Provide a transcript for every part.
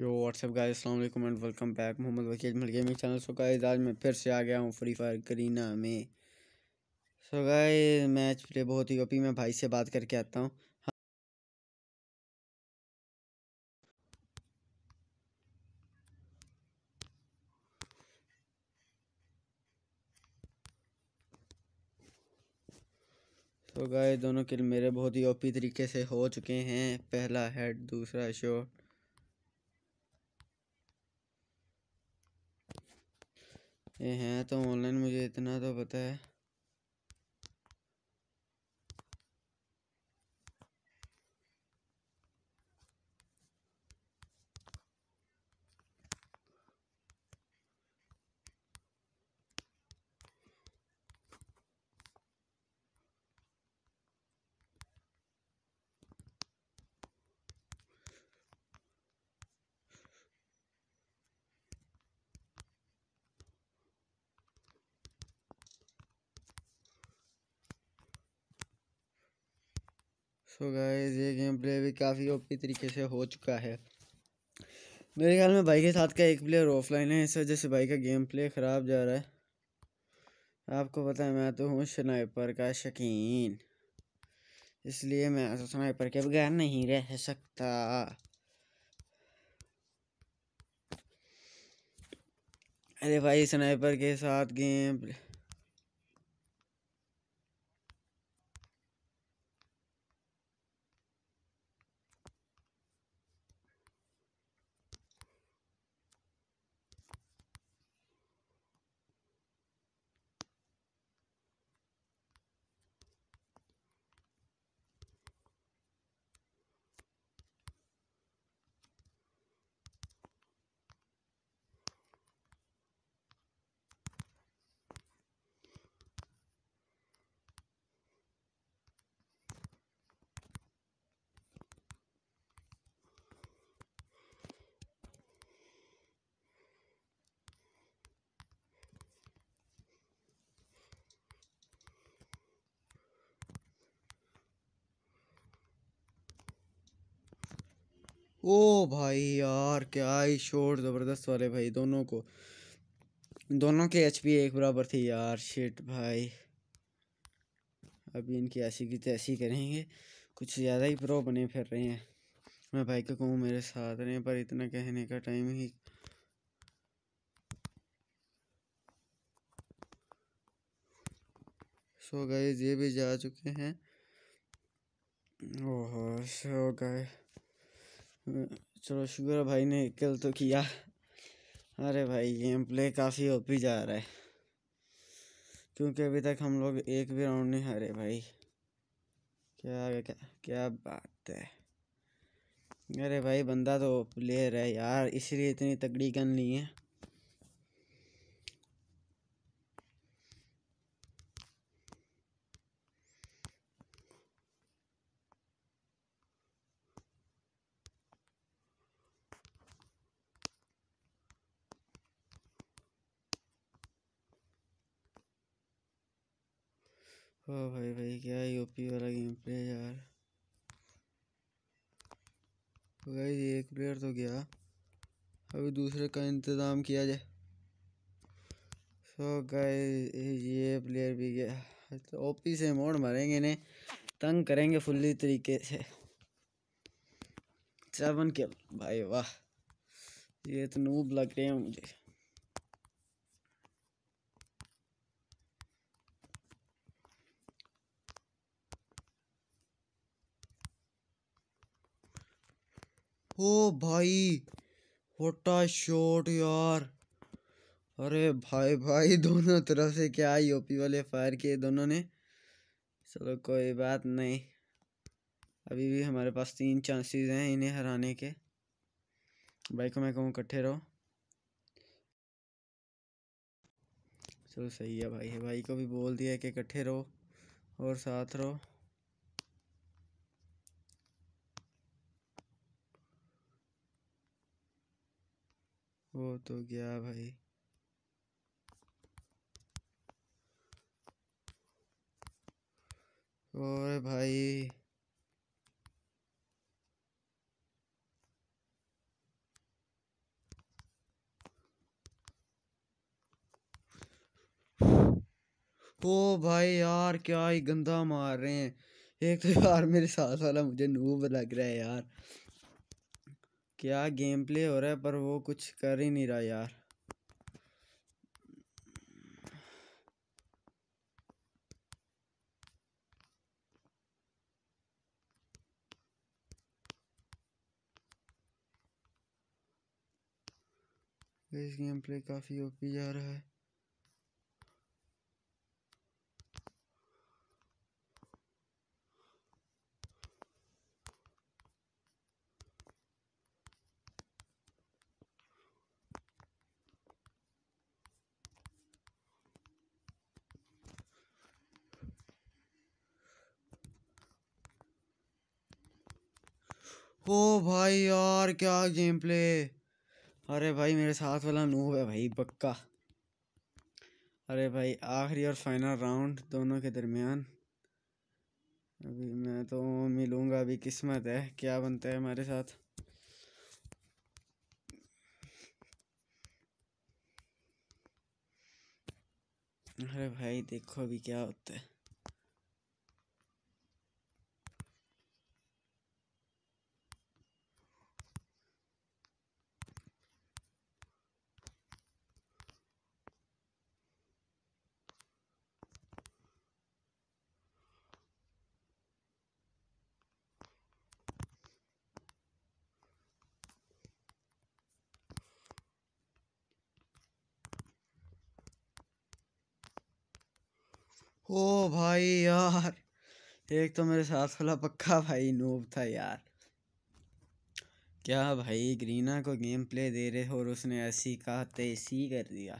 यो WhatsApp guys अस्सलाम वालेकुम and welcome back Mohammad वकील मिल मेरे चैनल सो गाइस आज मैं फिर से आ गया हूँ फ्री फायर करीना में so so guys match play बहुत ही ओपी मैं भाई से बात करके आता हूँ तो गाय दोनों किल मेरे बहुत ही ओपी तरीके से हो चुके हैं पहला हेड दूसरा शॉट ये हैं तो ऑनलाइन मुझे इतना तो पता है सो गाइस ये गेम प्ले भी काफ़ी ओपी तरीके से हो चुका है मेरे ख्याल में भाई के साथ का एक प्लेयर ऑफलाइन है इस वजह से भाई का गेम प्ले ख़राब जा रहा है आपको पता है मैं तो हूँ स्नाइपर का शकीन इसलिए मैं स्नाइपर तो के बगैर नहीं रह सकता अरे भाई स्नाइपर के साथ गेम ओ भाई यार क्या ही शोर ज़बरदस्त वाले भाई दोनों को दोनों के एच पी एक बराबर थी यार शिट भाई अभी इनकी ऐसी की तैसी करेंगे कुछ ज़्यादा ही प्रो बने फिर रहे हैं मैं भाई को कहूँ मेरे साथ रहे पर इतना कहने का टाइम ही सो गए ये भी जा चुके हैं ओह सो गए चलो शुगर भाई ने किल तो किया अरे भाई गेम प्ले काफ़ी ओपी जा रहा है क्योंकि अभी तक हम लोग एक भी राउंड नहीं हारे भाई क्या क्या क्या बात है अरे भाई बंदा तो प्लेयर है यार इसलिए इतनी तगड़ी गन नहीं है ओ भाई भाई क्या यूपी वाला गेम प्ले यार तो गाइस एक प्लेयर तो गया अभी दूसरे का इंतज़ाम किया जाए सो गाइस ये प्लेयर भी गया तो ओपी से मोड़ मारेंगे इन्हें तंग करेंगे फुल्ली तरीके से सेवन के भाई वाह ये तो नूब लग रहे हैं मुझे ओ भाई वोटा शॉट यार अरे भाई भाई दोनों तरफ से क्या आई ओपी वाले फायर किए दोनों ने चलो कोई बात नहीं अभी भी हमारे पास तीन चांसेस हैं इन्हें हराने के भाई को मैं कहूँ इकट्ठे रहो चलो सही है भाई है भाई को भी बोल दिया कि इकट्ठे रहो और साथ रहो वो तो गया भाई और भाई ओ भाई यार क्या ही गंदा मार रहे हैं एक तो यार मेरे साथ वाला मुझे नूब लग रहा है यार क्या गेम प्ले हो रहा है पर वो कुछ कर ही नहीं रहा यार इस गेम प्ले काफ़ी ओपी जा रहा है ओ भाई यार क्या गेम प्ले अरे भाई मेरे साथ वाला नूब है भाई पक्का अरे भाई आखिरी और फाइनल राउंड दोनों के दरमियान अभी मैं तो मिलूंगा अभी किस्मत है क्या बनता है हमारे साथ अरे भाई देखो अभी क्या होता है ओ भाई यार एक तो मेरे साथ वाला पक्का भाई नूब था यार क्या भाई ग्रीना को गेम प्ले दे रहे हो और उसने ऐसी कहा तेसी कर दिया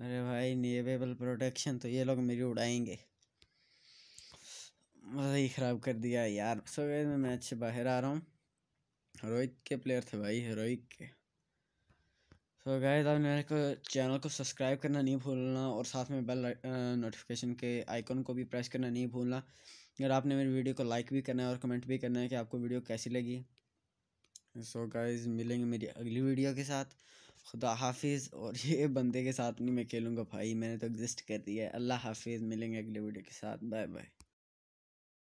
अरे भाई नेवेबल प्रोटेक्शन तो ये लोग मेरी उड़ाएंगे मज़ा ही ख़राब कर दिया यार सो मैं मैच से बाहर आ रहा हूँ रोहित के प्लेयर थे भाई रोहित के सो गाइस आप मेरे को चैनल को सब्सक्राइब करना नहीं भूलना और साथ में बेल नोटिफिकेशन uh, के आइकन को भी प्रेस करना नहीं भूलना अगर आपने मेरी वीडियो को लाइक भी करना है और कमेंट भी करना है कि आपको वीडियो कैसी लगी सो so गाइस मिलेंगे मेरी अगली वीडियो के साथ खुदा हाफिज़ और ये बंदे के साथ नहीं मैं खेलूँगा भाई मैंने तो एग्जिस्ट कर दिया है अल्लाह हाफिज़ मिलेंगे अगली वीडियो के साथ बाय बाय